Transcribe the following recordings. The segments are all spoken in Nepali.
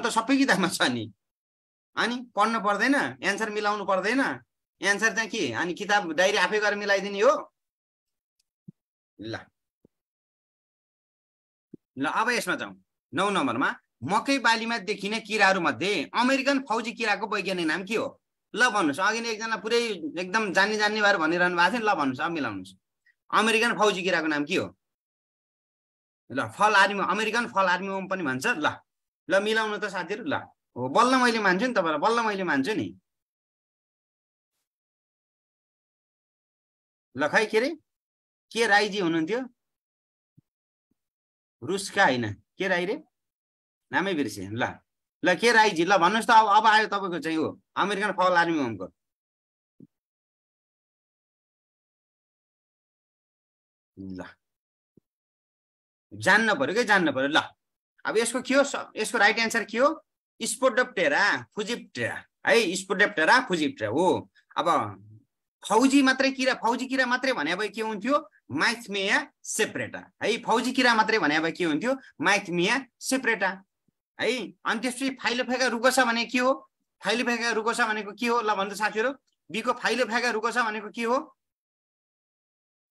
त सबै किताबमा छ नि अनि पढ्नु पर्दैन एन्सर मिलाउनु पर्दैन एन्सर चाहिँ के अनि किताब डायरी आफै गरेर मिलाइदिने हो ल ल अब यसमा जाउँ नौ नम्बरमा मकै बालीमा देखिने किराहरू मध्ये अमेरिकन फौजी किराको वैज्ञानिक नाम के हो ल भन्नुहोस् अघि नै एकजना पुरै एकदम जान्ने जान्ने भएर भनिरहनु भएको थियो नि ल भन्नुहोस् अब मिलाउनुहोस् अमेरिकन फौजी किराको नाम के हो ल फल आर्मी अमेरिकन फल आर्मी पनि भन्छ ल ल मिलाउनु त साथीहरू ल हो बल्ल मैले मान्छु नि तपाईँलाई बल्ल मैले मान्छु नि ल खै के अरे के राईजी हुनुहुन्थ्यो रुसका होइन के राई रे नामै बिर्सेँ ल ल के राईजी ल भन्नुहोस् त अब अब आयो तपाईँको चाहिँ हो अमेरिकन फल आर्मी होमको ल जान्न पऱ्यो के जान्न पऱ्यो ल अब यसको के हो यसको राइट एन्सर के हो स्पोडप्टेरा फुजिप्टेरा है स्पोडप्टेरा फुजिप्टेरा हो अब फौजी मात्रै किरा फौजी किरा मात्रै भने अब के हुन्थ्यो माइथमिया सेप्रेटा है फौजी किरा मात्रै भने अब के हुन्थ्यो माइथमिया सेपरेटा है अनि त्यसपछि फाइलोफेका छ भने के हो फाइलोफेगा रुगोसा भनेको के हो ल भन्दा साथीहरू बीको फाइलोफेगा रुगोसा भनेको के हो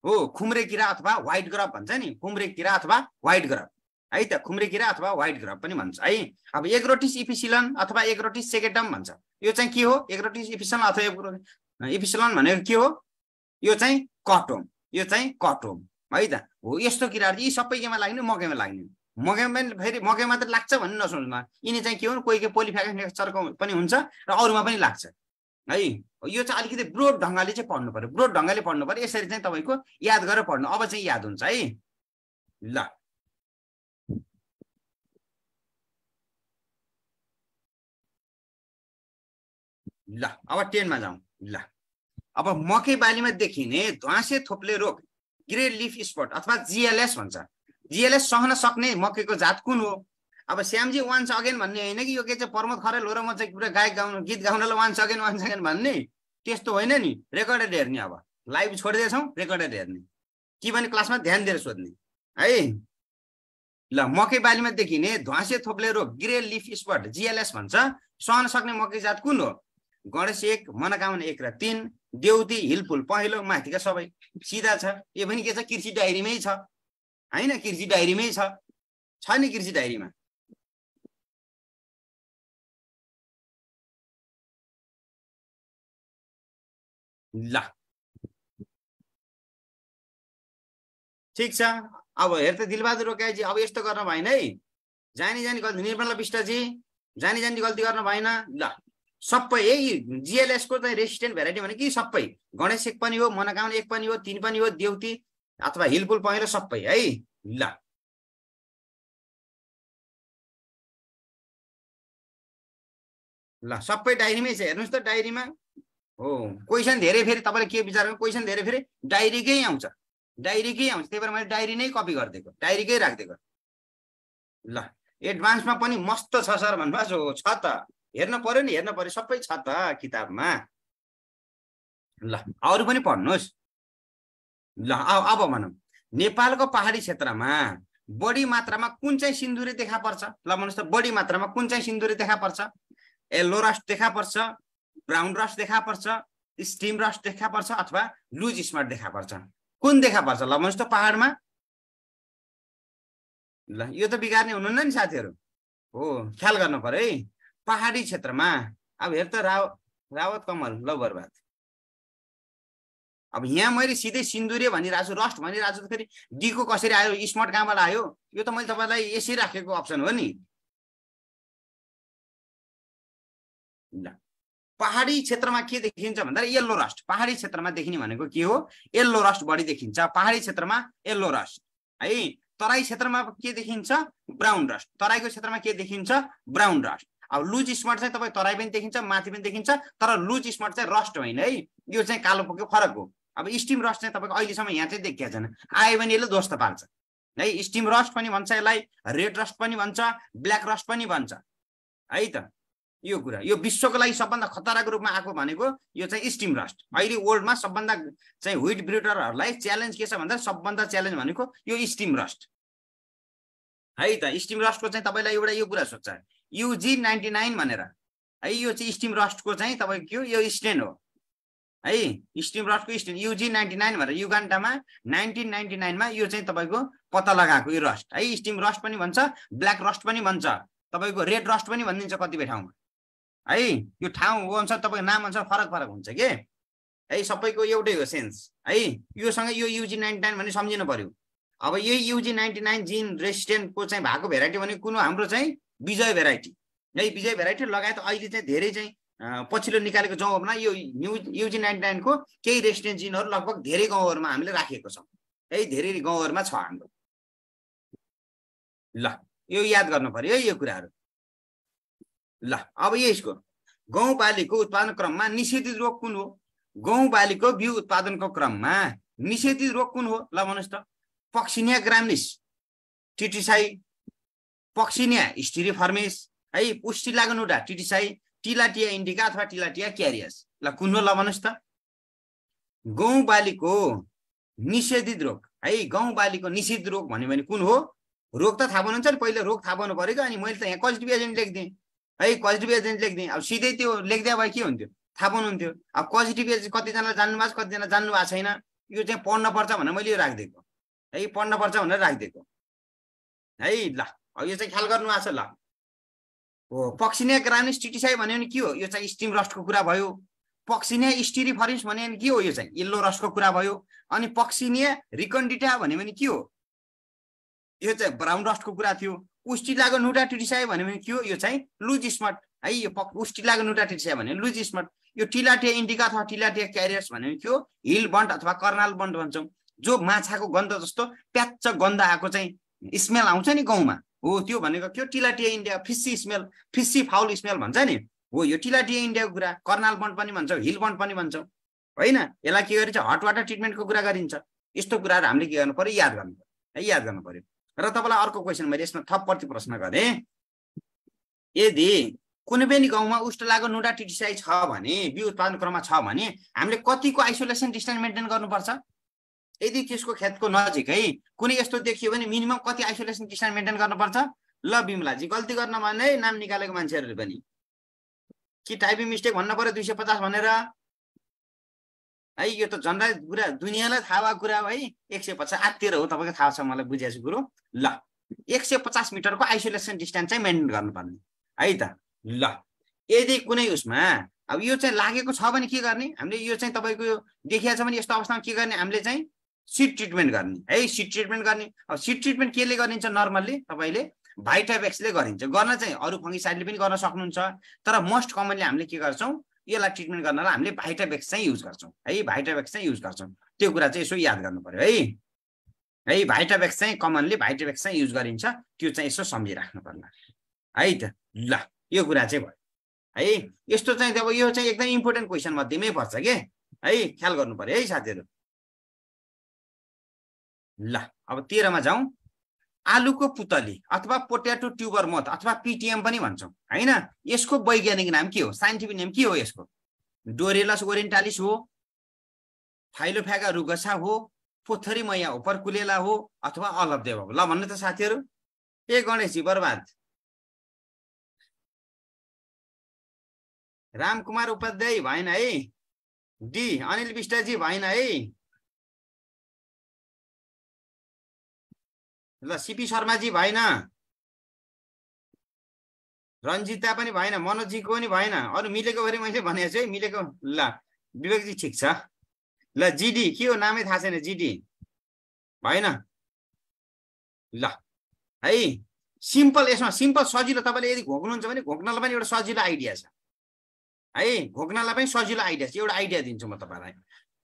हो खुम्रे किरा अथवा व्हाइट ग्रप भन्छ नि खुम्रे किरा अथवा व्हाइट ग्रप है त खुम्रे किरा अथवा वाइट ग्रप पनि भन्छ है अब एग्रोटिस इफिसिलन अथवा एग्रोटिस सेकेटम भन्छ यो चाहिँ के हो एग्रोटिस इफिसिलन अथवा इफिसिलन भनेको के हो यो चाहिँ कटोम यो चाहिँ कटोम है त हो यस्तो किराहरू यी सबै केमा लाग्ने मकैमा लाग्ने मकैमा पनि फेरि मकैमा मात्र लाग्छ भन्ने नसोच्नु यिनी चाहिँ के हो कोही कोही पोलिफ्याक्चरको पनि हुन्छ र अरूमा पनि लाग्छ है यो चाहिँ अलिकति ब्रोड ढङ्गले चाहिँ पढ्नु पऱ्यो ब्रोड ढङ्गले पढ्नु पऱ्यो यसरी चाहिँ तपाईँको याद गरेर पढ्नु अब चाहिँ याद हुन्छ है ल ल अब टेनमा जाउँ ल अब मकै बालीमा देखिने ध्वासे थोप्ले रोग ग्रे लिफ स्पट अथवा जिएलएस भन्छ जिएलएस सहन सक्ने मकैको जात कुन हो अब श्यामजी वान्स अगेन भन्ने होइन कि यो के चाहिँ प्रमोद खरेल हो र म चाहिँ पुरा गायक गाउनु गीत गाउनलाई वान्स अगेन वान्स अगेन भन्ने त्यस्तो होइन नि रेकर्डेड हेर्ने अब लाइभ छोडिदिएछौँ रेकर्डेड हेर्ने कि भने क्लासमा ध्यान दिएर सोध्ने है ल मकै बालीमा देखिने ध्वासे थोप्ले रोग ग्रे लिफ स्पट जिएलएस भन्छ सहन सक्ने मकै जात कुन हो गणेश एक मनकामना एक र तिन देउती हिलफुल पहेँलो माथिका सबै सिधा छ यो पनि के छ कृषि डायरीमै छ होइन कृषि डायरीमै छ छ नि कृषि डायरीमा ल ठिक छ अब हेर त दिलबहादुर रोकाइजी अब यस्तो गर्न भएन है जानी जानी गल्ती निर्मला विष्टजी जानी जानी गल्ती गर्न भएन ल सबै यही जिएलएसको चाहिँ रेसिस्टेन्ट भेराइटी भनेको सबै गणेश एक पनि हो मनोकामना एक पनि हो तिन पनि हो देउती अथवा हिलपुल पहेँलो सबै है ल ल सबै डायरीमै छ हेर्नुहोस् त डायरीमा हो क्वेसन धेरै फेरि तपाईँले के विचार गर्नु क्वेसन धेरै फेरि डायरीकै आउँछ डायरीकै आउँछ त्यही भएर मैले डायरी नै कपी गरिदिएको डायरीकै राखिदिएको ल एडभान्समा पनि मस्त छ सर भन्नुभएको छ त हेर्न पर्यो नि हेर्न पर्यो सबै छ त किताबमा ल अरू पनि पढ्नुहोस् ल अब भनौँ नेपालको पहाडी क्षेत्रमा बढी मात्रामा कुन चाहिँ सिन्दुरी देखा पर्छ ल भन्नुहोस् त बढी मात्रामा कुन चाहिँ सिन्दुरी देखा पर्छ यल्लो रस देखा पर्छ ब्राउन रस देखा पर्छ स्टिम रस देखा पर्छ अथवा लुज स्मार्ट देखा पर्छ कुन देखा पर्छ ल भन्नुहोस् त पहाडमा ल यो त बिगार्ने हुनुहुन्न नि साथीहरू हो ख्याल गर्नु पऱ्यो है पहाडी क्षेत्रमा अब हेर त राव रावत कमल ल बर्बाद अब यहाँ मैले सिधै सिन्दुरे भनिरहेको छु रस्ट भनिरहेको छु त फेरि डीको कसरी आयो स्मर्ट कहाँबाट आयो यो त मैले तपाईँलाई यसै राखेको अप्सन हो नि ल पहाडी क्षेत्रमा के देखिन्छ भन्दा येल्लो रस्ट पहाडी क्षेत्रमा देखिने भनेको के हो येल्लो रस्ट बढी देखिन्छ पहाडी क्षेत्रमा येल्लो रस्ट है तराई क्षेत्रमा के देखिन्छ ब्राउन रस्ट तराईको क्षेत्रमा के देखिन्छ ब्राउन रस्ट अब लुज स्मार्ट चाहिँ तपाईँ तराई पनि देखिन्छ माथि पनि देखिन्छ तर लुज स्मार्ट चाहिँ रस्ट होइन है यो चाहिँ कालो पोक्यो फरक हो अब स्टिम रस्ट चाहिँ तपाईँको अहिलेसम्म यहाँ चाहिँ देखिया छैन आयो भने यसले ध्वस्त पार्छ है स्टिम रस्ट पनि भन्छ यसलाई रेड रस्ट पनि भन्छ ब्ल्याक रस्ट पनि भन्छ है त यो कुरा यो विश्वको लागि सबभन्दा खतराको रूपमा आएको भनेको यो चाहिँ स्टिम रस्ट अहिले वर्ल्डमा सबभन्दा चाहिँ ह्विट ब्रिडरहरूलाई च्यालेन्ज के छ भन्दा सबभन्दा च्यालेन्ज भनेको यो स्टिम रस्ट है त स्टिम रस्टको चाहिँ तपाईँलाई एउटा यो कुरा सोध्छ युजी नाइन्टी नाइन भनेर है यो चाहिँ स्टिम रस्टको चाहिँ तपाईँको यो स्ट्यान्ड हो है स्टिम रस्टको स्ट्यान्ड युजी नाइन्टी नाइन भनेर युगान्टामा नाइन्टिन नाइन्टी नाइनमा यो चाहिँ तपाईँको पत्ता लगाएको यो रस्ट है स्टिम रस्ट पनि भन्छ ब्ल्याक रस्ट पनि भन्छ तपाईँको रेड रस्ट पनि भनिदिन्छ कतिपय ठाउँमा है यो ठाउँ हो अनुसार तपाईँको नाम अनुसार फरक फरक हुन्छ के है सबैको एउटै हो सेन्स है योसँग यो युजी नाइन्टी नाइन भने सम्झिनु पऱ्यो अब यही युजी नाइन्टी नाइन जिन रेसिडेन्टको चाहिँ भएको भेराइटी भने कुन हाम्रो चाहिँ विजय भेराइटी है विजय भेराइटी लगायत अहिले चाहिँ धेरै चाहिँ पछिल्लो निकालेको गाउँहरूमा यो न्यु युजी नाइन्टी नाइनको केही रेसिडेन्स जिनहरू लगभग धेरै गाउँहरूमा हामीले राखेको छौँ है धेरै गाउँहरूमा छ हाम्रो ल यो याद गर्नु पऱ्यो है यो कुराहरू ल अब यसको गाउँपालिको उत्पादन क्रममा निषेधित रोग कुन हो गाउँपालिको बिउ उत्पादनको क्रममा निषेधित रोग कुन हो ल भन्नुहोस् त पक्सिनिया ग्रामिस टिटिसाई स्टिरी फर्मेस है पुष्टि लागनुडा टिटिसाई टिलाटिया इन्डिका अथवा टिलाटिया क्यारियस ल कुन हो ल भन्नुहोस् त गाउँबालीको निषेधित रोग है गाउँबालीको निषेधित रोग भन्यो भने कुन हो रोग त थाहा पाउनुहुन्छ नि पहिला रोग थाहा पाउनु पऱ्यो अनि मैले त यहाँ पोजिटिभ एजेन्ट लेखिदिएँ है पोजिटिभ एजेन्ट लेखिदिएँ अब सिधै त्यो लेखिदिए भए के हुन्थ्यो थाहा पाउनुहुन्थ्यो अब पोजिटिभ एजेन्ट कतिजनालाई जान्नु भएको छ कतिजना जान्नु भएको छैन यो चाहिँ पढ्न पर्छ भनेर मैले यो राखिदिएको है पढ्न पर्छ भनेर राखिदिएको है ल यो चाहिँ ख्याल गर्नु आएको छ ल हो पक्सिने स्टिटिसाई भन्यो भने के हो यो चाहिँ स्टिम रस्टको कुरा भयो पक्सिने फरिन्स भन्यो भने के हो यो चाहिँ यल्लो रसको कुरा भयो अनि पक्सिने रिकन्डिटा भन्यो भने के हो यो चाहिँ ब्राउन रस्टको कुरा थियो उस्टिलाको नुटा टिटिसाई भन्यो भने के हो यो चाहिँ लुज स्मट है यो पक उस्टिलाको नुटा टिटिसाई भन्यो लुज स्मट यो टिलाटिया इन्डिका अथवा टिलाटिया क्यारियर्स भन्यो भने के हो हिल बन्ड अथवा कर्नाल बन्ड भन्छौँ जो माछाको गन्ध जस्तो प्याच्च गन्ध आएको चाहिँ स्मेल आउँछ नि गाउँमा हो त्यो भनेको के हो टिलाटिया इन्डिया fishy smell fishy foul smell भन्छ नि हो यो टिलाटिया इन्डियाको कुरा कर्नाल बन्ड पनि भन्छौँ हिल बन्ड पनि भन्छौँ होइन यसलाई के गरिन्छ हट वाटर ट्रिटमेन्टको कुरा गरिन्छ यस्तो कुराहरू हामीले के गर्नु पऱ्यो याद गर्नु पऱ्यो है याद गर्नु पऱ्यो र तपाईँलाई अर्को क्वेसन मैले यसमा थप प्रति प्रश्न गरेँ यदि कुनै पनि गाउँमा उष्ट उष्टलाको नुडा टिटिसाई छ भने बिउ उत्पादन क्रममा छ भने हामीले कतिको आइसोलेसन डिस्टेन्स मेन्टेन गर्नुपर्छ यदि त्यसको खेतको नजिक है कुनै यस्तो देखियो भने मिनिमम कति आइसोलेसन डिस्टेन्स मेन्टेन गर्नुपर्छ ल बिमलाजी गल्ती गर्न भने नाम निकालेको मान्छेहरूले पनि कि टाइपिङ मिस्टेक भन्नु पऱ्यो दुई सय पचास भनेर है यो त जनरल कुरा दुनियाँलाई थाहा भएको कुरा हो है एक सय पचास आत्तिर हो तपाईँको थाहा छ मलाई बुझेको छु कुरो ल एक सय पचास मिटरको आइसोलेसन डिस्टेन्स चाहिँ मेन्टेन गर्नुपर्ने है त ल यदि कुनै उसमा अब यो चाहिँ लागेको छ भने के गर्ने हामीले यो चाहिँ तपाईँको देखिया छ भने यस्तो अवस्थामा के गर्ने हामीले चाहिँ सिट ट्रिटमेन्ट गर्ने है सिट ट्रिटमेन्ट गर्ने अब सिट ट्रिटमेन्ट केले गरिन्छ नर्मल्ली तपाईँले भाइटाभ्याक्सले गरिन्छ गर्न चाहिँ अरू फङ्गिसाइडले पनि गर्न सक्नुहुन्छ तर मोस्ट कमनली हामीले के गर्छौँ यसलाई ट्रिटमेन्ट गर्नलाई हामीले भाइटाभ्याक्स चाहिँ युज गर्छौँ है भाइटाभ्याक्स चाहिँ युज गर्छौँ त्यो कुरा चाहिँ यसो याद गर्नु पऱ्यो है है भाइटाभ्याक्स चाहिँ कमनली भाइटाभ्याक्स चाहिँ युज गरिन्छ त्यो चाहिँ यसो सम्झिराख्नु पर्ला है त ल यो कुरा चाहिँ भयो है यस्तो चाहिँ अब यो चाहिँ एकदम इम्पोर्टेन्ट क्वेसन मध्येमै पर्छ के है ख्याल गर्नु पऱ्यो है साथीहरू ल अब तेह्रमा जाउँ आलुको पुतली अथवा पोट्याटो ट्युबर मत अथवा पिटिएम पनि भन्छौँ होइन यसको वैज्ञानिक नाम के हो साइन्टिफिक नेम के हो यसको डोरेलस ओरिएन्टालिस हो फाइलोफ्यागा रुगसा हो पोथरी मैया हो हो अथवा अलभदेव हो ल भन्नु त साथीहरू ए गणेशजी बर्बाद रामकुमार उपाध्याय भएन है डी अनिल विष्टजी भएन है ल सिपी शर्माजी भएन रन्जिता पनि भएन मनोजीको पनि भएन अरू मिलेको फेरि मैले भनेको छु है मिलेको ल विवेकजी ठिक छ ल जिडी के हो नामै थाहा छैन जिडी भएन ल है सिम्पल यसमा सिम्पल सजिलो तपाईँले यदि घोक्नुहुन्छ भने घोक्नलाई पनि एउटा सजिलो आइडिया छ है घोक्नलाई पनि सजिलो आइडिया छ एउटा आइडिया दिन्छु म तपाईँलाई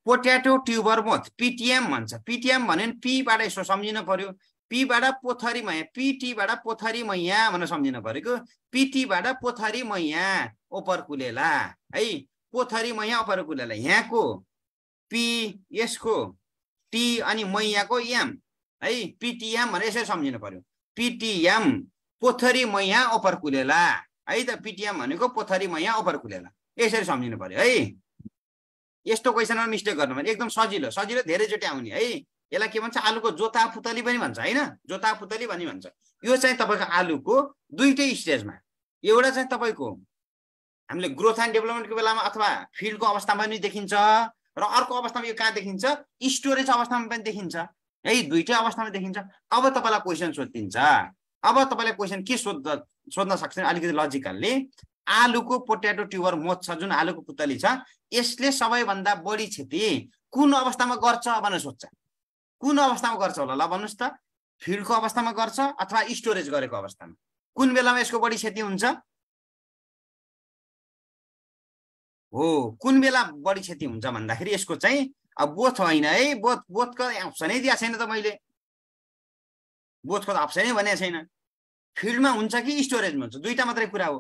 पोट्याटो ट्युबर मोथ पिटिएम भन्छ पिटिएम भने पीबाट यसो सम्झिनु पर्यो पीबाट पोथरी मैया पिटीबाट पोथरी मैया भनेर सम्झिनु परेको पिटीबाट पोथरी मैया ओपर कुलेला है पोथरी मैया ओपर कुलेला यहाँको पी यसको टी अनि मैयाको एम है पिटिएम भनेर यसरी सम्झिनु पर्यो पिटिएम पोथरी मैया ओपर कुलेला है त पिटिएम भनेको पोथरी मैया ओपर कुलेला यसरी सम्झिनु पर्यो है यस्तो क्वेसनमा मिस्टेक गर्नु भने एकदम सजिलो सजिलो धेरैचोटि आउने है यसलाई के भन्छ आलुको जोता पुतली पनि भन्छ होइन जोता पुतली पनि भन्छ यो चाहिँ तपाईँको आलुको दुइटै स्टेजमा एउटा चाहिँ तपाईँको हामीले ग्रोथ एन्ड डेभलपमेन्टको बेलामा अथवा फिल्डको अवस्थामा पनि देखिन्छ र अर्को अवस्थामा यो कहाँ देखिन्छ स्टोरेज अवस्थामा पनि देखिन्छ है दुइटै अवस्थामा देखिन्छ अब तपाईँलाई क्वेसन सोधिन्छ अब तपाईँलाई क्वेसन के सोध्दा सोध्न सक्छ अलिकति लजिकल्ली आलुको पोट्याटो ट्युबर मोच छ जुन आलुको पुतली छ यसले सबैभन्दा बढी क्षति कुन अवस्थामा गर्छ भनेर सोध्छ कुन अवस्थामा गर्छ होला ल भन्नुहोस् त फिल्डको अवस्थामा गर्छ अथवा स्टोरेज गरेको अवस्थामा कुन बेलामा यसको बढी क्षति हुन्छ हो कुन बेला बढी क्षति हुन्छ भन्दाखेरि यसको चाहिँ अब बोथ होइन है बोथ बोथको अप्सनै दिएको छैन त मैले बोथको त अप्सनै भनेको छैन फिल्डमा हुन्छ कि स्टोरेजमा हुन्छ दुईवटा मात्रै कुरा हो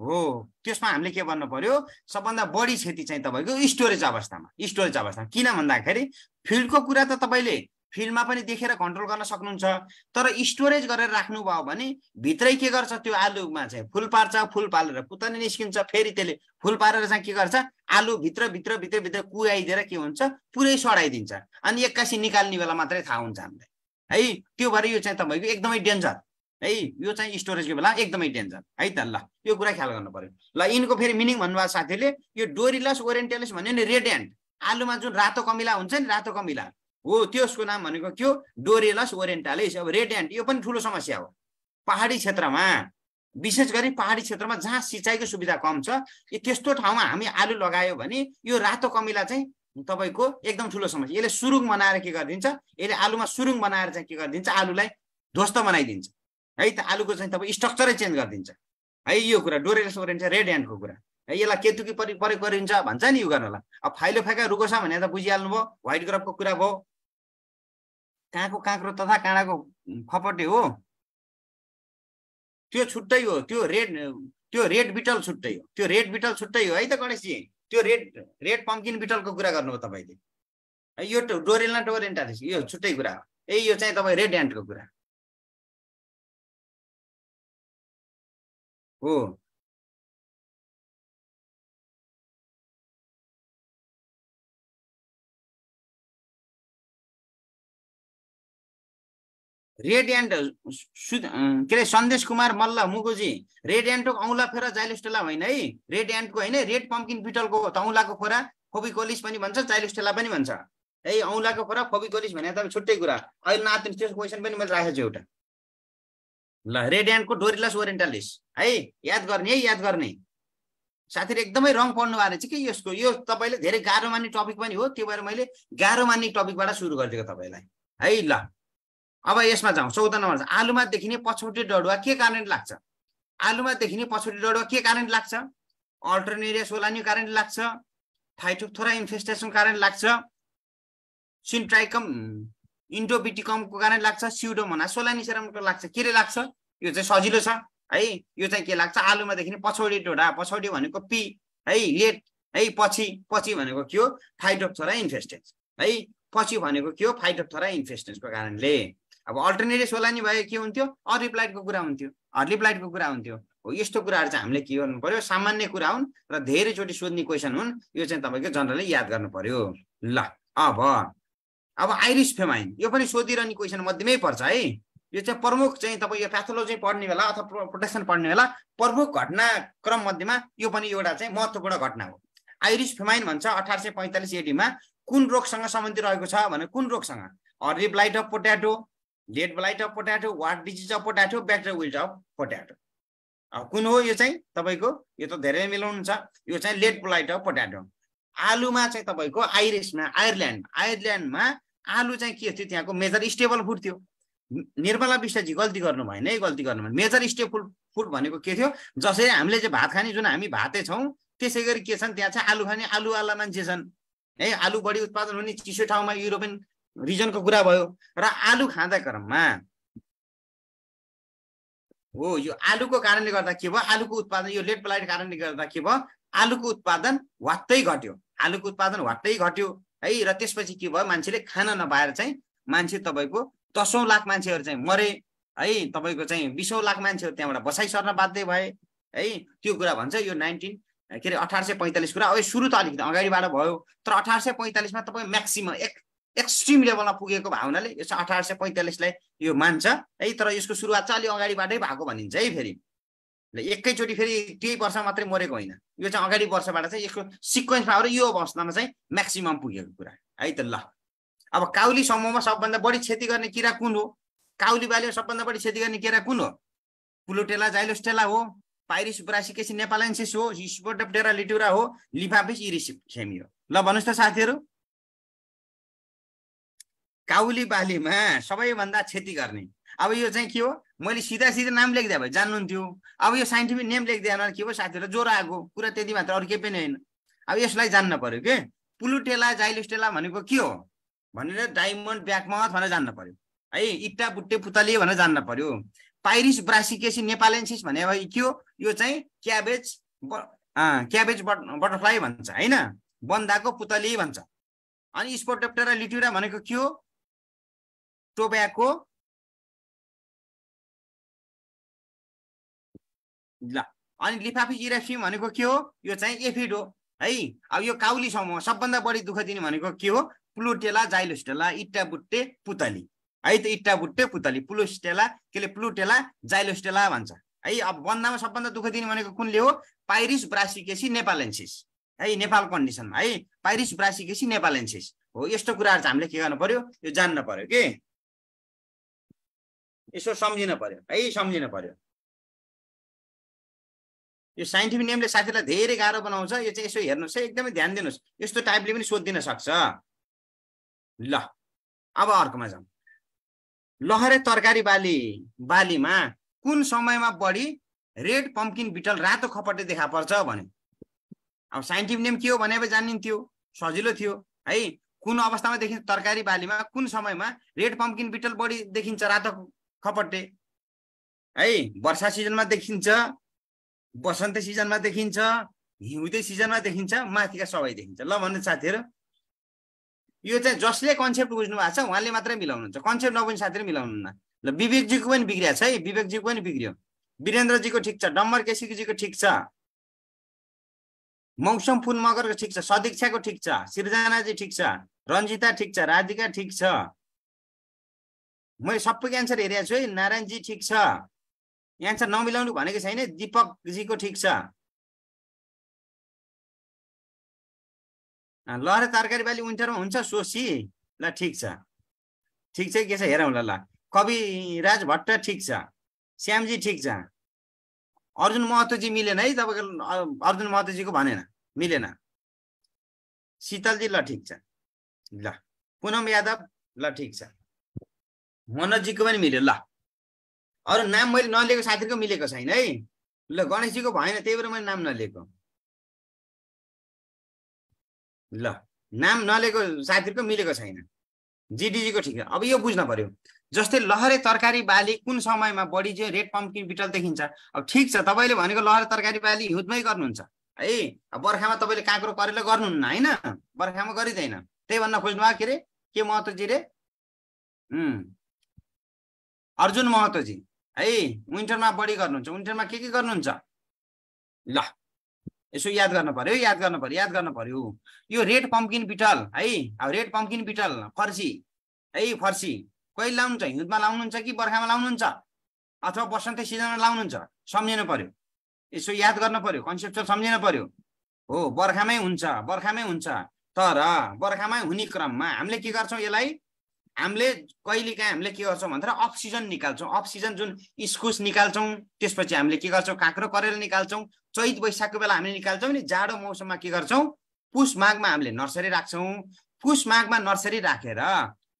हो त्यसमा हामीले के भन्नु पर्यो सबभन्दा बढी क्षति चाहिँ तपाईँको स्टोरेज अवस्थामा स्टोरेज अवस्थामा किन भन्दाखेरि फिल्डको कुरा त तपाईँले फिल्डमा पनि देखेर कन्ट्रोल गर्न सक्नुहुन्छ तर स्टोरेज गरेर राख्नुभयो भने भित्रै के गर्छ त्यो आलुमा चाहिँ फुल पार्छ फुल पालेर पुतनी निस्किन्छ फेरि त्यसले फुल पारेर चाहिँ के गर्छ आलु भित्र भित्र भित्र भित्र कुहाइदिएर के हुन्छ पुरै सडाइदिन्छ अनि एक्कासी निकाल्ने बेला मात्रै थाहा हुन्छ हामीलाई है त्यो भएर यो चाहिँ तपाईँको एकदमै डेन्जर है यो चाहिँ स्टोरेजको बेला एकदमै डेन्जर है त ल यो कुरा ख्याल गर्नु पऱ्यो ल यिनको फेरि मिनिङ भन्नुभएको साथीले यो डोरिलस ओरिएन्टेलस भन्यो नि रेडियन्ट आलुमा जुन रातो कमिला हुन्छ नि रातो कमिला हो त्यसको नाम भनेको के हो डोरिलस ओरिएन्टालिस अब रेडियन्ट यो पनि ठुलो समस्या हो पहाडी क्षेत्रमा विशेष गरी पहाडी क्षेत्रमा जहाँ सिँचाइको सुविधा कम छ त्यस्तो ठाउँमा हामी आलु लगायो भने यो रातो कमिला चाहिँ तपाईँको एकदम ठुलो समस्या यसले सुरुङ बनाएर के गरिदिन्छ यसले आलुमा सुरुङ बनाएर चाहिँ के गरिदिन्छ आलुलाई ध्वस्त बनाइदिन्छ है त आलुको चाहिँ तपाईँ स्ट्रक्चरै चेन्ज गरिदिन्छ है यो कुरा डोरेलस गरिन्छ रेड ह्यान्डको कुरा है यसलाई केतुकी परि प्रयोग गरिन्छ भन्छ नि यो गर्नलाई अब फाइलो फ्याका छ भने त बुझिहाल्नु भयो व्हाइट ग्रफको कुरा भयो कहाँको काँक्रो तथा काँडाको फपटे हो त्यो छुट्टै हो त्यो रेड त्यो रेड बिटल छुट्टै हो त्यो रेड बिटल छुट्टै हो है त गणेशजी त्यो रेड रेड पम्किन बिटलको कुरा गर्नुभयो तपाईँले है यो डोरेल न डोरेन्टा यो छुट्टै कुरा हो ए यो चाहिँ तपाईँ रेड ह्यान्डको कुरा हो रेडियन्ट के अरे सन्देश कुमार मल्ल मुगुजी रेडियन्टको औँला फेर जाइलेस्टेला होइन है रेडियन्टको होइन रेड पम्किन बिटलको औँलाको खोरा फोबिकोलिस पनि भन्छ जाइलेस्टेला पनि भन्छ है औँलाको खोरा फोबिकोलिस भने त छुट्टै कुरा अहिले नातिन त्यसको क्वेसन पनि मैले राखेको छु एउटा ल रेडियनको डोरिलास ओरिएन्टालिस है याद गर्ने है याद गर्ने साथीहरू एकदमै रङ पढ्नु भएको रहेछ के यसको यो तपाईँले धेरै गाह्रो मान्ने टपिक पनि हो त्यो भएर मैले गाह्रो मान्ने टपिकबाट सुरु गरिदिएको तपाईँलाई है ल अब यसमा जाउँ चौध नम्बर आलुमा देखिने पछौटे डडुवा के कारण लाग्छ आलुमा देखिने पछौटे डडुवा के कारण लाग्छ अल्टरनेरिया सोलानी कारण लाग्छ थाइटोथोरा इन्फेस्टेसन कारण लाग्छ सिन्ट्राइकम इन्टोबिटिकमको कारण लाग्छ सिउडोमोना सोलानिसेरमको लाग्छ के रे लाग्छ यो चाहिँ सजिलो छ है यो चाहिँ के लाग्छ आलुमा देखिने पछौडी ढोडा पछौडी भनेको पी है लेट है पछि पछि भनेको के हो फाइटोप्थोरा इन्फेस्टेन्स है पछि भनेको के हो फाइटोप्थोरा इन्फेस्टेन्सको कारणले अब अल्टरनेटिभ सोलानी भए के हुन्थ्यो अर्लिप्लाइटको कुरा हुन्थ्यो प्लाइटको कुरा हुन्थ्यो हो यस्तो कुराहरू चाहिँ हामीले के गर्नु पर्यो सामान्य कुरा हुन् र धेरैचोटि सोध्ने क्वेसन हुन् यो चाहिँ तपाईँको जनरली याद गर्नु पर्यो ल अब अब आइरिस फेमाइन यो पनि सोधिरहने क्वेसन मध्येमै पर्छ है यो चाहिँ प्रमुख चाहिँ तपाईँ यो प्याथोलोजी पढ्ने बेला अथवा प्रोटेक्सन पढ्ने बेला प्रमुख घटनाक्रम मध्येमा यो पनि एउटा चाहिँ महत्त्वपूर्ण घटना हो आइरिस फेमाइन भन्छ अठार सय पैँतालिस एडीमा कुन रोगसँग सम्बन्धित रहेको छ भने कुन रोगसँग early blight of potato late blight of potato what disease of potato bacteria wilt of potato अब कुन हो यो चाहिँ तपाईँको यो त धेरै मिलाउनु छ यो चाहिँ लेट ब्लाइट अफ पोट्याटो आलुमा चाहिँ तपाईँको आइरिसमा आयरल्यान्ड आयरल्यान्डमा आलु चाहिँ के थियो त्यहाँको मेजर स्टेबल फुड थियो निर्मला विष्टजी गल्ती गर्नु भएन है गल्ती गर्नु भएन मेजर स्टेबल फुड भनेको के थियो जसरी हामीले चाहिँ भात खाने जुन हामी भाते छौँ त्यसै गरी के छन् त्यहाँ चाहिँ आलु खाने आलुवाला मान्छे छन् है आलु बढी उत्पादन हुने चिसो ठाउँमा युरोपियन रिजनको कुरा भयो र आलु खाँदा क्रममा हो यो आलुको कारणले गर्दा के भयो आलुको उत्पादन यो लेट प्लाइट कारणले गर्दा के भयो आलुको उत्पादन वात्तै घट्यो आलुको उत्पादन वात्तै घट्यो है र त्यसपछि के भयो मान्छेले खान नपाएर चाहिँ मान्छे तपाईँको दसौँ लाख मान्छेहरू चाहिँ मरे है तपाईँको चाहिँ बिसौँ लाख मान्छेहरू त्यहाँबाट बसाइ सर्न बाध्य भए है त्यो कुरा भन्छ यो नाइन्टिन के अरे अठार सय पैँतालिस कुरा अब सुरु त अलिकति अगाडिबाट भयो तर अठार सय पैँतालिसमा तपाईँ म्याक्सिमम एक एक्सट्रिम लेभलमा पुगेको भावनाले यो अठार सय पैँतालिसलाई यो मान्छ है तर यसको सुरुवात चाहिँ अलिक अगाडिबाटै भएको भनिन्छ है फेरि एकैचोटि फेरि त्यही वर्ष मात्रै मरेको होइन यो चाहिँ अगाडि वर्षबाट चाहिँ यसको सिक्वेन्समा आएर यो अवस्थामा चाहिँ म्याक्सिमम पुगेको कुरा है त ल अब काउली समूहमा सबभन्दा बढी क्षति गर्ने किरा कुन हो काउली बालीमा सबभन्दा बढी क्षति गर्ने किरा कुन हो पुलोटेला जाइलोस्टेला हो पाइरिस केसी नेपालसिस हो स्पोटेप्टेरा लिटुरा हो लिफापिस सेमी हो ल भन्नुहोस् त साथीहरू काउली बालीमा सबैभन्दा क्षति गर्ने अब यो चाहिँ के हो मैले सिधा सिधा नाम लेखिदिएँ भए जान्नुहुन्थ्यो अब यो साइन्टिफिक नेम लेखिदिएन के भयो साथीहरू ज्वरो आएको कुरा त्यति मात्र अरू केही पनि होइन अब यसलाई जान्न पर्यो के पुलुटेला जाइलिस्टेला भनेको के हो भनेर डायमन्ड ब्याकमहत भनेर जान्न पऱ्यो है इट्टा बुट्टे पुतली भनेर जान्न पऱ्यो पाइरिस ब्रासिकेसी नेपालेन्सिस भने अब के हो यो चाहिँ क्याबेज क्याबेज बट बटरफ्लाई भन्छ होइन बन्दाको पुतली भन्छ अनि स्पोटेप्टेरा लिट्युरा भनेको के हो टोब्याको ल अनि लिफाफी इराफिम भनेको के हो यो चाहिँ एफिड हो है अब यो काउली समूह सबभन्दा बढी दुःख दिने भनेको के हो प्लुटेला जाइलोस्टेला इट्टा बुट्टे पुतली है त इट्टा बुट्टे पुतली प्लुस्टेला के अरे प्लुटेला जाइलोस्टेला भन्छ है अब बन्दामा सबभन्दा दुःख दिने भनेको कुनले हो पाइरिस ब्रासिकेसी नेपालेन्सिस है नेपाल कन्डिसनमा है पाइरिस ब्रासिकेसी नेपालेन्सिस हो यस्तो कुराहरू चाहिँ हामीले के गर्नु पर्यो यो जान्न पर्यो के यसो सम्झिन पर्यो है सम्झिन पर्यो यो साइन्टिफिक नेमले साथीलाई धेरै गाह्रो बनाउँछ यो चाहिँ यसो हेर्नुहोस् है एकदमै ध्यान दिनुहोस् यस्तो टाइपले पनि सोधिदिन सक्छ ल अब अर्कोमा जाउँ लहरे तरकारी बाली बालीमा कुन समयमा बढी रेड पम्पकिन बिटल रातो खपटे देखा पर्छ भने अब साइन्टिफिक नेम के हो भने जानिन्थ्यो सजिलो थियो है कुन अवस्थामा देखिन्छ तरकारी बालीमा कुन समयमा रेड पम्पकिन बिटल बढी देखिन्छ रातो खपटे है वर्षा सिजनमा देखिन्छ बसन्त सिजनमा देखिन्छ हिउँदै सिजनमा देखिन्छ माथिका सबै देखिन्छ ल भन्नु साथीहरू यो चाहिँ जसले कन्सेप्ट बुझ्नु भएको छ उहाँले मात्रै मिलाउनुहुन्छ कन्सेप्ट नबुझ्ने साथीहरू मिलाउनुहुन्न ल विवेकजीको पनि बिग्रिया छ है विवेकजीको पनि बिग्रियो वीरेन्द्रजीको ठिक छ डम्बर केसीजीको ठिक छ मौसम फुल मगरको ठिक छ सदीक्षाको ठिक छ सिर्जनाजी ठिक छ रन्जिता ठिक छ राधिका ठिक छ मैले सबैको एन्सर हेरेको छु है नारायणजी ठिक छ एन्सर नमिलाउनु भनेको छैन दिपकजीको ठिक छ ल र तरकारी बाली विन्टरमा हुन्छ सोसी ल ठिक छ ठिक छ के छ हेरौँ ल ल कविराज भट्ट ठिक छ श्यामजी ठिक छ अर्जुन महतोजी मिलेन है तपाईँको अर्जुन महतोजीको भनेन मिलेन शीतलजी ल ठिक छ ल पुनम यादव ल ठिक छ मनोजीको पनि मिल्यो ल अरू नाम मैले नलिएको साथीको मिलेको छैन है ल गणेशजीको भएन त्यही भएर मैले नाम नलिएको ल नाम नलिएको साथीको मिलेको छैन जिडिजीको ठिक अब यो बुझ्न पर्यो जस्तै लहरे तरकारी बाली कुन समयमा बढी चाहिँ रेड पम्पकिन बिटल देखिन्छ अब ठिक छ तपाईँले भनेको लहरे तरकारी बाली हिउँदमै गर्नुहुन्छ है बर्खामा तपाईँले काँक्रो परेर गर्नुहुन्न होइन बर्खामा गरिँदैन त्यही भन्न खोज्नु भएको के अरे के महतोजी रे अर्जुन महतोजी है विन्टरमा बढी गर्नुहुन्छ विन्टरमा के के गर्नुहुन्छ ल यसो याद गर्नु पर्यो याद गर्नु पर्यो याद गर्नु पर्यो यो रेड पम्पकिन बिटल है अब रेड पम्पकिन बिटल फर्सी है फर्सी कहिले लाउनुहुन्छ हिउँदमा लाउनुहुन्छ कि बर्खामा लाउनुहुन्छ अथवा बसन्त सिजनमा लाउनुहुन्छ सम्झिनु पर्यो यसो याद गर्नु पर्यो कन्सेप्ट सम्झिनु पर्यो हो बर्खामै हुन्छ बर्खामै हुन्छ तर बर्खामै हुने क्रममा हामीले के गर्छौँ यसलाई हामीले कहिलेकाहीँ हामीले के गर्छौँ भन्दाखेरि अक्सिजन निकाल्छौँ अक्सिजन जुन इस्कुस निकाल्छौँ त्यसपछि हामीले के गर्छौँ काँक्रो करेर निकाल्छौँ चैत वैशाखको बेला हामीले निकाल्छौँ नि जाडो मौसममा के गर्छौँ पुस माघमा हामीले नर्सरी राख्छौँ पुस माघमा नर्सरी राखेर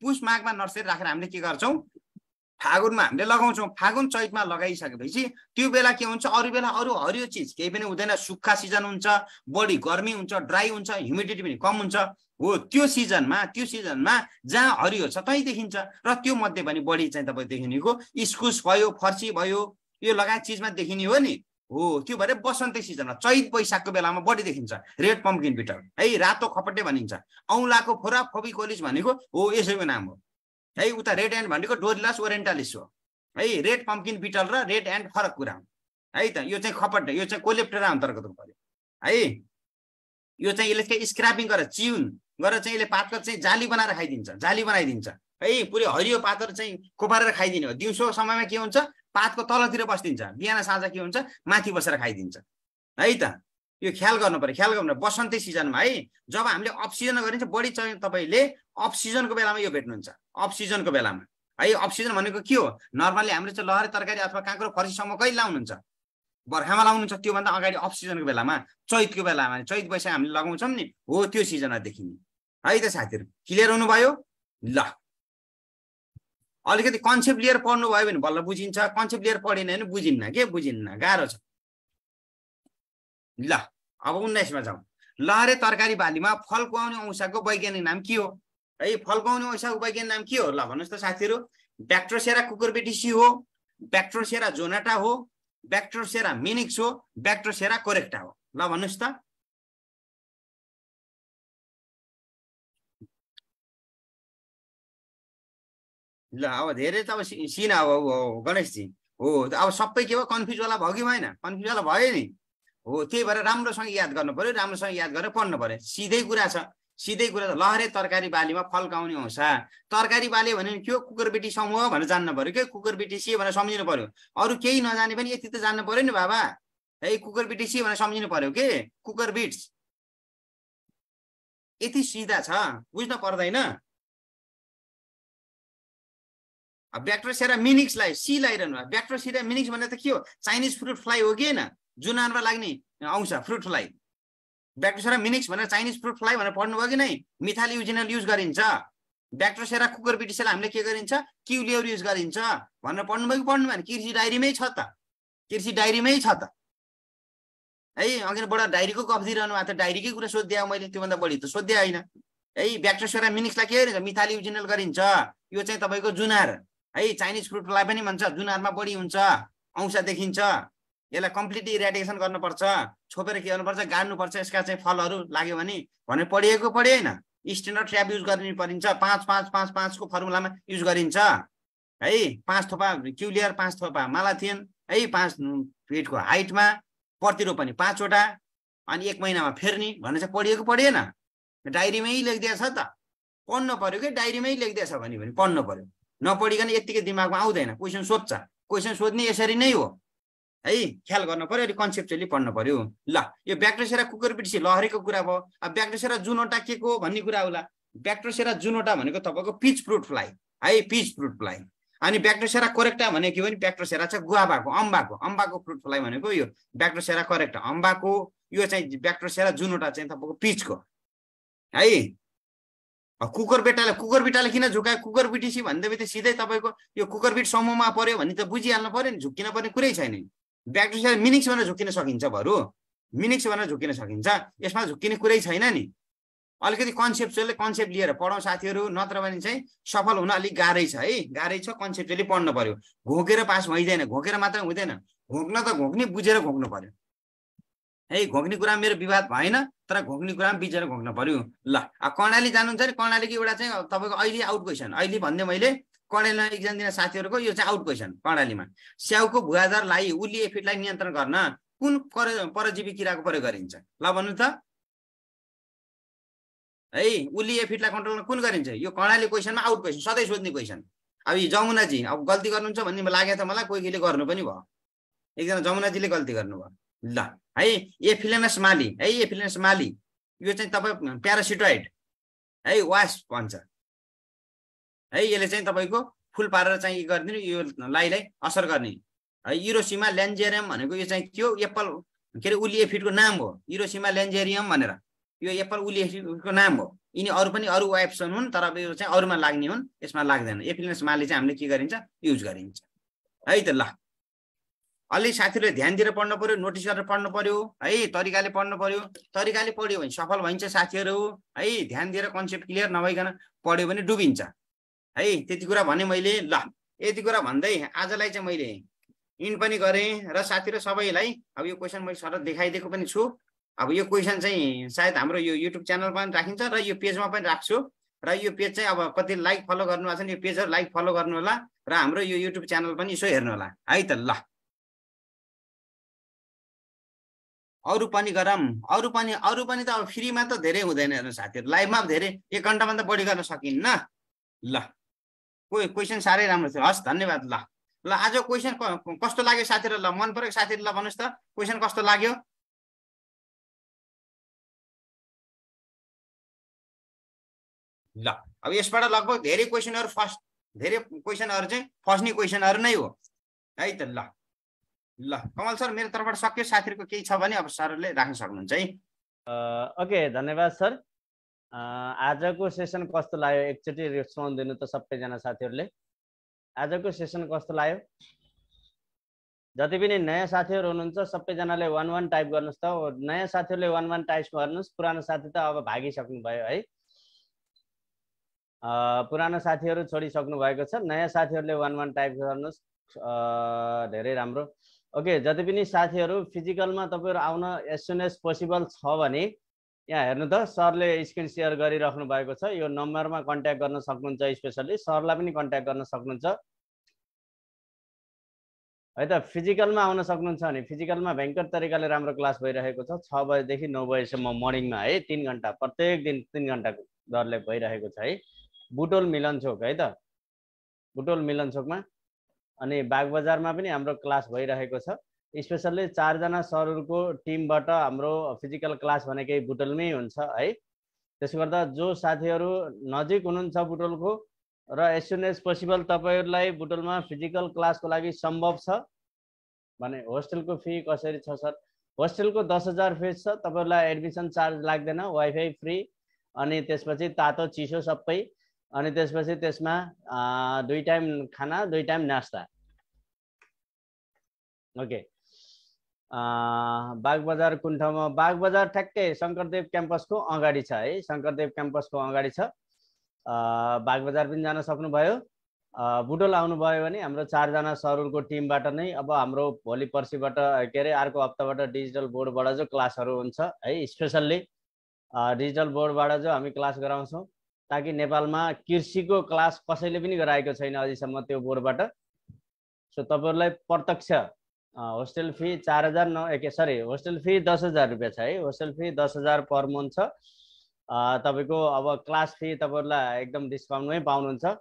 पुस माघमा नर्सरी राखेर हामीले के गर्छौँ फागुनमा हामीले लगाउँछौँ फागुन चैतमा लगाइसकेपछि त्यो बेला के हुन्छ अरू बेला अरू हरियो चिज केही पनि हुँदैन सुक्खा सिजन हुन्छ बढी गर्मी हुन्छ ड्राई हुन्छ ह्युमिडिटी पनि कम हुन्छ हो त्यो सिजनमा त्यो सिजनमा जहाँ हरियो छ तै देखिन्छ र त्यो मध्ये पनि बढी चाहिँ तपाईँ देखिनेको इस्कुस भयो फर्सी भयो यो लगायत चिजमा देखिने हो नि हो त्यो भएर बसन्तै सिजनमा चैत वैशाखको बेलामा बढी देखिन्छ रेड पम्पकिन बिटर है रातो खपटे भनिन्छ औँलाको फोरा फोबी कोलिस भनेको हो यसैको नाम हो है उता रेड एन्ड भनेको डोरिलास ओरेन्टालिस हो है रेड पम्पकिन बिटल र रेड एन्ड फरक कुरा हो है त यो चाहिँ खपट यो चाहिँ कोलेप्टेरा अन्तर्गत पऱ्यो है यो चाहिँ यसले स्क्रापिङ गरेर चिउन गरेर चाहिँ यसले पातको चाहिँ जाली बनाएर खाइदिन्छ जाली बनाइदिन्छ है पुरै हरियो पातहरू चाहिँ कोपारेर खाइदिने हो दिउँसो समयमा के हुन्छ पातको तलतिर बसिदिन्छ बिहान साँझ के हुन्छ माथि बसेर खाइदिन्छ है त यो ख्याल गर्नु पऱ्यो ख्याल गर्नु बसन्ती सिजनमा है जब हामीले अफ सिजन बढी चाहिँ तपाईँले अफ सिजनको बेलामा यो भेट्नुहुन्छ अफ सिजनको बेलामा है अफ सिजन भनेको के हो नर्मली हाम्रो चाहिँ लहरे तरकारी अथवा काँक्रो फर्सीसम्म कहिले लाउनुहुन्छ बर्खामा लाउनुहुन्छ त्योभन्दा अगाडि अफ सिजनको बेलामा चैतको बेलामा चैत पैसा हामीले लगाउँछौँ नि हो त्यो सिजनदेखि नि है त साथीहरू क्लियर हुनुभयो ल अलिकति कन्सेप्ट लिएर पढ्नुभयो भने बल्ल बुझिन्छ कन्सेप्ट लिएर पढेन भने बुझिन्न के बुझिन्न गाह्रो छ ल अब उन्नाइसमा जाउँ लहरे तरकारी बालीमा फल्काउने औँसाको वैज्ञानिक नाम के हो है फल्काउने औँसाको वैज्ञानिक नाम के हो ल भन्नुहोस् त साथीहरू ब्याक्ट्रोसेरा कुकुरबेटिसी हो ब्याक्ट्रोसेरा जोनाटा हो ब्याक्ट्रोसेरा मिनिक्स हो ब्याक्ट्रोसेरा कोरेक्टा हो ल भन्नुहोस् त ल अब धेरै त अब सिन अब गणेशजी हो अब सबै के भयो कन्फ्युज होला भयो कि भएन कन्फ्युज होला भयो नि हो त्यही भएर राम्रोसँग याद गर्नु पऱ्यो राम्रोसँग याद गरेर पढ्नु पऱ्यो सिधै कुरा छ सिधै कुरा त लहरे तरकारी बालीमा फल्काउने हुन्छ तरकारी बाली भने के हो कुकुरबेटी समूह भनेर जान्नु पऱ्यो के कुकुरबेटी सी भनेर सम्झिनु पऱ्यो अरू केही नजाने पनि यति त जान्नु पऱ्यो नि बाबा है कुकुरबेटी सी भनेर सम्झिनु पऱ्यो के कुकर बिट्स यति सिधा छ बुझ्न पर्दैन ब्याक्ट्रोसिया मिनिक्सलाई सी लगाइरहनु भयो ब्याक्ट्रोसिया मिनिक्स भनेर त के हो चाइनिज फ्रुट फ्लाइ हो कि होइन जुनानमा लाग्ने आउँछ फ्रुट फ्लाइ ब्याक्ट्रोसेरा मिनिक्स भनेर चाइनिज फ्रुट फ्लाइ भनेर पढ्नुभयो कि नै मिथाल युजिनल युज गरिन्छ ब्याक्ट्रोसेरा कुकर पिटिसेला हामीले के गरिन्छ क्युलियर युज गरिन्छ भनेर पढ्नुभयो कि पढ्नु भने कृषि डायरीमै छ त कृषि डायरीमै छ त है अघि बडा डायरीको कफ दिइरहनु भएको थियो डायरीकै कुरा सोध्दै आऊ मैले त्योभन्दा बढी त सोध्दै होइन है ब्याक्ट्रोसेरा मिनिक्सलाई के गरिन्छ मिथाली युजिनल गरिन्छ यो चाहिँ तपाईँको जुनार है चाइनिज फ्रुटलाई पनि भन्छ जुनारमा बढी हुन्छ औँसा देखिन्छ यसलाई कम्प्लिटली इराडिएसन गर्नुपर्छ छोपेर के गर्नुपर्छ गाड्नुपर्छ यसका चाहिँ फलहरू लाग्यो भने भनेर पढिएको पढियो होइन स्ट्यान्डर्ड ट्र्याप युज गर्नु परिन्छ पाँच पाँच पाँच पाँचको फर्मुलामा युज गरिन्छ है पाँच थोपा क्युलियर पाँच थोपा माला थिएन है पाँच फिटको हाइटमा प्रतिरोपनी पाँचवटा अनि एक महिनामा फेर्ने भनेर चाहिँ पढिएको पढिएन डायरीमै लेखिदिएछ त पढ्नु पऱ्यो कि डायरीमै लेखिदिएछ भने पढ्नु पऱ्यो नपढिकन यत्तिकै दिमागमा आउँदैन क्वेसन सोध्छ क्वेसन सोध्ने यसरी नै हो है ख्याल गर्नु पऱ्यो अनि कन्सेप्चुअली पढ्नु पऱ्यो ल यो ब्याक्ट्रोसेरा कुकुरबिटिसी लहरेको कुरा भयो अब ब्याक्ट्रोसेरा जुनोटा के को भन्ने कुरा होला ब्याक्ट्रोसेरा जुनोटा भनेको तपाईँको पिच फ्रुट फ्लाइ है पिच फ्रुट फ्लाइ अनि ब्याक्ट्रोसेरा करेक्टा भनेको भने ब्याक्ट्रोसेरा चाहिँ गुवाबाको अम्बाको अम्बाको फ्रुट फ्लाइ भनेको यो ब्याक्ट्रोसेरा करेक्टा अम्बाको यो चाहिँ ब्याक्ट्रोसेरा जुनोटा चाहिँ तपाईँको पिचको है कुकर बेटाले कुकर बिटाले किन झुकायो कुकर बिटिसी भन्दा बित्तिकै सिधै तपाईँको यो कुकर बिट समूहमा पऱ्यो भने त बुझिहाल्नु पऱ्यो नि झुक्किन पर्ने कुरै छैन नि ब्याक्टेरिया मिनिङ्स भनेर झुक्किन सकिन्छ बरु मिनिङ्स भनेर झुक्किन सकिन्छ यसमा झुक्किने कुरै छैन नि अलिकति कन्सेप्चुअली कन्सेप्ट लिएर पढौँ साथीहरू नत्र भने चाहिँ सफल हुन अलिक गाह्रै छ है गाह्रै छ कन्सेप्चुअली पढ्नु पऱ्यो घोकेर पास भइँदैन घोकेर मात्र हुँदैन घोक्न त घोक्ने बुझेर घोक्नु पऱ्यो है घोक्ने कुरा मेरो विवाद भएन तर घोक्ने कुरामा बिचेर घोक्न पऱ्यो ल कर्णाली जानुहुन्छ नि कर्णालीको एउटा चाहिँ तपाईँको अहिले आउट क्वेसन अहिले भन्दै मैले कडेलमा एकजना दिन साथीहरूको यो चाहिँ आउट क्वेसन कडालीमा स्याउको भुवाधारलाई उली एफिडलाई नियन्त्रण गर्न कुन पर परजीवी किराको प्रयोग गरिन्छ ल भन्नु त है उली एफिडलाई कन्ट्रोल कुन गरिन्छ यो कर्णाली क्वेसनमा आउट क्वेसन सधैँ सोध्ने क्वेसन अब यो जमुनाजी अब गल्ती गर्नुहुन्छ भन्ने लागेको त मलाई कोही कोहीले गर्नु पनि भयो एकजना जमुनाजीले गल्ती गर्नुभयो ल है एफिलेनस माली है एफिलेनस माली यो चाहिँ तपाईँ प्यारासिटोइड है वास भन्छ है यसले चाहिँ तपाईँको फुल पारेर चाहिँ के गरिदिनु यो लाइलाई असर गर्ने है युरोसिमा लेन्जेरियम भनेको यो चाहिँ त्यो एप्पल के अरे उल्ली नाम हो युरोसिमा लेन्जेरियम भनेर यो एप्पल उल्ली नाम हो यिनी अरू पनि अरू वाइप्सन हुन् तर अब यो चाहिँ अरूमा लाग्ने हुन् यसमा लाग्दैन एफिलिनस माले चाहिँ हामीले के गरिन्छ युज गरिन्छ है त ल अलि साथीहरूले ध्यान दिएर पढ्नु पऱ्यो नोटिस गरेर पढ्नु पऱ्यो है तरिकाले पढ्नु पऱ्यो तरिकाले पढ्यो भने सफल भइन्छ साथीहरू है ध्यान दिएर कन्सेप्ट क्लियर नभइकन पढ्यो भने डुबिन्छ है त्यति कुरा भने मैले ल यति कुरा भन्दै आजलाई चाहिँ मैले इन पनि गरेँ र साथी र सबैलाई अब यो क्वेसन मैले सरल देखाइदिएको पनि छु अब यो क्वेसन चाहिँ सायद हाम्रो यो युट्युब च्यानलमा पनि राखिन्छ र यो पेजमा पनि राख्छु र यो पेज चाहिँ अब कति लाइक फलो गर्नुभएको छ यो पेजहरू लाइक फलो गर्नु होला र हाम्रो यो युट्युब च्यानल पनि यसो हेर्नु होला है त ल अरू पनि गरौँ अरू पनि अरू पनि त अब फ्रीमा त धेरै हुँदैन हेर्नु साथीहरू लाइभमा धेरै एक घन्टामा त बढी गर्न सकिन्न ल कोही क्वेसन साह्रै राम्रो थियो हस् धन्यवाद ल ल आज क्वेसन कस्तो लाग्यो साथीहरूलाई मन परेको साथीहरूलाई भन्नुहोस् त क्वेसन कस्तो लाग्यो ल अब यसबाट लगभग धेरै क्वेसनहरू फर्स्ट धेरै क्वेसनहरू चाहिँ फस्ने क्वेसनहरू नै हो है त ल ल कमल सर मेरो तर्फबाट सक्यो साथीहरूको केही छ भने अब सरले राख्न सक्नुहुन्छ है ओके धन्यवाद सर आजको सेसन कस्तो लाग्यो एकचोटि रेस्पोन्स दिनु त सबैजना साथीहरूले आजको सेसन कस्तो लाग्यो जति पनि नयाँ साथीहरू हुनुहुन्छ सबैजनाले वान वान टाइप गर्नुहोस् त नयाँ साथीहरूले वान वान टाइप गर्नुहोस् पुरानो साथी त अब भयो है पुरानो साथीहरू छोडिसक्नु भएको छ नयाँ साथीहरूले वान वान टाइप गर्नुहोस् धेरै राम्रो ओके जति पनि साथीहरू फिजिकलमा तपाईँहरू आउन एसएनएस सुन पोसिबल छ भने यहाँ हेर्नु त सरले स्क्रिन सेयर गरिराख्नु भएको छ यो नम्बरमा कन्ट्याक्ट गर्न सक्नुहुन्छ स्पेसल्ली सरलाई पनि कन्ट्याक्ट गर्न सक्नुहुन्छ है त फिजिकलमा आउन सक्नुहुन्छ भने फिजिकलमा भयङ्कर तरिकाले राम्रो क्लास भइरहेको छ छ बजीदेखि नौ बजीसम्म मर्निङमा है तिन घन्टा प्रत्येक दिन तिन घन्टाको दरले भइरहेको छ है बुटोल मिलन चोक है त बुटोल मिलन छोकमा अनि बागबजारमा पनि हाम्रो क्लास भइरहेको छ स्पेसल्ली चारजना सरहरूको टिमबाट हाम्रो फिजिकल क्लास भनेकै बुटलमै हुन्छ है त्यसो गर्दा जो साथीहरू नजिक हुनुहुन्छ बुटलको र एज सुन एज पोसिबल तपाईँहरूलाई बुटलमा फिजिकल क्लासको लागि सम्भव छ भने होस्टेलको फी कसरी छ सर होस्टेलको दस हजार फिस छ तपाईँहरूलाई एडमिसन चार्ज लाग्दैन वाइफाई फ्री अनि त्यसपछि तातो चिसो सबै अनि त्यसपछि त्यसमा दुई टाइम खाना दुई टाइम नास्ता ओके बागबजार कुन ठाउँमा बागबजार ठ्याक्कै शङ्करदेव क्याम्पसको अगाडि छ है शङ्करदेव क्याम्पसको अगाडि छ बागबजार पनि जान सक्नुभयो बुटोल आउनुभयो भने हाम्रो चारजना सरुलको टिमबाट नै अब हाम्रो भोलि पर्सिबाट के अरे अर्को हप्ताबाट डिजिटल बोर्डबाट जो क्लासहरू हुन्छ है स्पेसल्ली डिजिटल बोर्डबाट जो हामी क्लास गराउँछौँ ताकि नेपालमा कृषिको क्लास कसैले पनि गराएको छैन अहिलेसम्म त्यो बोर्डबाट सो तपाईँहरूलाई प्रत्यक्ष होस्टेल फी चार हजार नौ ए सरी होस्टेल फी दस हजार रुपियाँ छ है होस्टेल फी दस हजार पर मन्थ छ तपाईँको अब क्लास फी तपाईँहरूलाई एकदम डिस्काउन्टमै पाउनुहुन्छ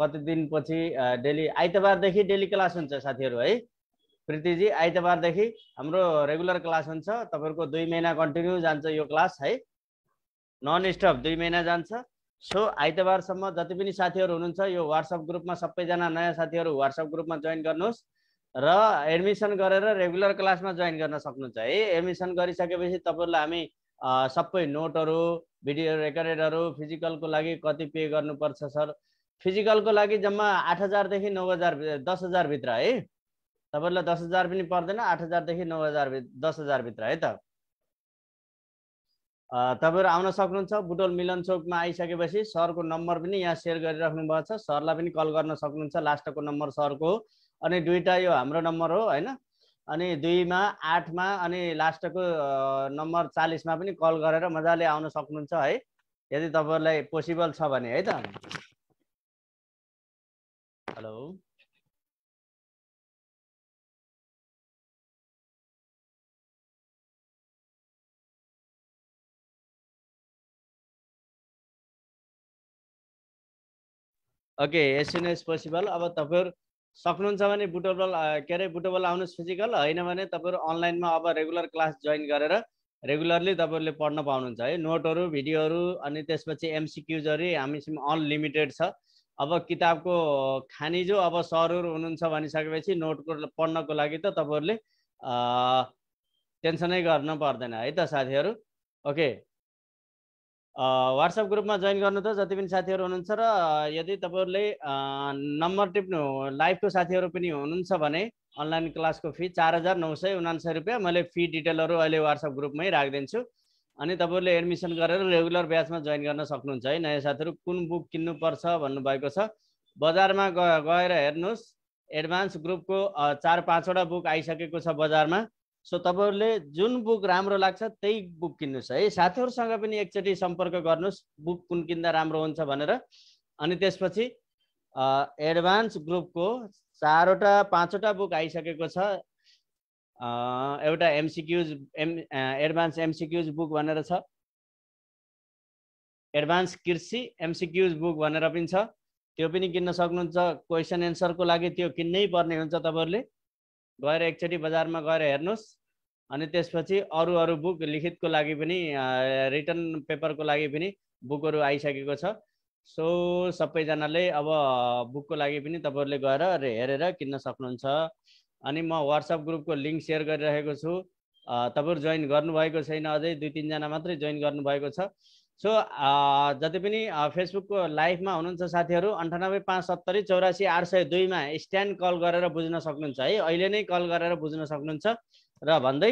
कति दिनपछि डेली आइतबारदेखि डेली क्लास हुन्छ साथीहरू है प्रीतिजी आइतबारदेखि हाम्रो रेगुलर क्लास हुन्छ तपाईँहरूको दुई महिना कन्टिन्यू जान्छ यो क्लास है नन स्टप दुई महिना जान्छ सो आइतबारसम्म जति पनि साथीहरू हुनुहुन्छ यो वाट्सएप ग्रुपमा सबैजना नयाँ साथीहरू वाट्सएप ग्रुपमा जोइन गर्नुहोस् र एडमिसन गरेर रेगुलर क्लासमा जोइन गर्न सक्नुहुन्छ है एडमिसन गरिसकेपछि तपाईँहरूलाई हामी सबै नोटहरू भिडियो रेकर्डेडहरू फिजिकलको लागि कति पे गर्नुपर्छ सर फिजिकलको लागि जम्मा आठ हजारदेखि नौ हजार दस हजारभित्र है तपाईँहरूलाई दस हजार पनि पर्दैन आठ हजारदेखि नौ हजार दस हजारभित्र है त तपाईँहरू आउन सक्नुहुन्छ बुटोल मिलन चोकमा आइसकेपछि सरको नम्बर पनि यहाँ सेयर गरिराख्नु भएको छ सरलाई पनि कल गर्न सक्नुहुन्छ लास्टको नम्बर सरको अनि दुईवटा यो हाम्रो नम्बर हो होइन अनि दुईमा आठमा अनि लास्टको नम्बर चालिसमा पनि कल गरेर मजाले आउन सक्नुहुन्छ है यदि तपाईँहरूलाई पोसिबल छ भने है त hello okay as soon possible अब तपाईँहरू सक्नुहुन्छ भने बुटबल के अरे बुटबल आउनुहोस् फिजिकल होइन भने तपाईँहरू अनलाइनमा अब रेगुलर क्लास जोइन गरेर रेगुलरली तपाईँहरूले पढ्न पाउनुहुन्छ है नोटहरू भिडियोहरू अनि त्यसपछि एमसिक्युजहरू हामीसँग अनलिमिटेड छ अब किताबको खानी जो अब सरहरू हुनुहुन्छ भनिसकेपछि नोटको पढ्नको लागि त तपाईँहरूले टेन्सनै गर्न पर्दैन है त साथीहरू ओके वाट्सएप ग्रुपमा जोइन गर्नु त जति पनि साथीहरू हुनुहुन्छ र यदि तपाईँहरूले नम्बर टिप्नु लाइभको साथीहरू पनि हुनुहुन्छ भने अनलाइन क्लासको फी चार हजार नौ सय उनान्सय रुपियाँ मैले फी डिटेलहरू अहिले वाट्सएप ग्रुपमै राखिदिन्छु अनि तपाईँहरूले एडमिसन गरेर रेगुलर ब्याचमा जोइन गर्न सक्नुहुन्छ है नयाँ साथीहरू कुन बुक किन्नुपर्छ भन्नुभएको छ बजारमा गएर हेर्नुहोस् एडभान्स ग्रुपको चार पाँचवटा बुक आइसकेको छ बजारमा सो तपाईँहरूले जुन बुक राम्रो लाग्छ त्यही बुक किन्नुहोस् है साथीहरूसँग पनि एकचोटि सम्पर्क गर्नुहोस् बुक कुन किन्दा राम्रो हुन्छ भनेर अनि त्यसपछि एडभान्स ग्रुपको चारवटा पाँचवटा बुक आइसकेको छ एउटा MCQs M advance MCQs book भनेर छ एडभान्स कृषि एमसिक्युज बुक भनेर पनि छ त्यो पनि किन्न सक्नुहुन्छ क्वेसन एन्सरको लागि त्यो किन्नै पर्ने हुन्छ तपाईँहरूले गएर एकचोटि बजारमा गएर हेर्नुहोस् अनि त्यसपछि अरू अरू बुक लिखितको लागि पनि रिटर्न पेपरको लागि पनि बुकहरू आइसकेको छ सो सबैजनाले अब बुकको लागि पनि तपाईँहरूले गएर हेरेर किन्न सक्नुहुन्छ अनि म वाट्सएप ग्रुपको लिङ्क सेयर गरिरहेको छु तपाईँहरू जोइन गर्नुभएको छैन अझै दुई तिनजना मात्रै जोइन गर्नुभएको छ सो uh, जति पनि फेसबुकको uh, लाइभमा हुनुहुन्छ साथीहरू अन्ठानब्बे पाँच सत्तरी चौरासी आठ सय दुईमा स्ट्यान्ड कल गरेर बुझ्न सक्नुहुन्छ है अहिले नै कल गरेर बुझ्न सक्नुहुन्छ र भन्दै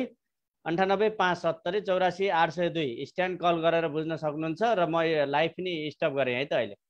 अन्ठानब्बे पाँच सत्तरी चौरासी आठ सय दुई स्ट्यान्ड कल गरेर बुझ्न सक्नुहुन्छ र म लाइभ पनि स्टप गरेँ है त अहिले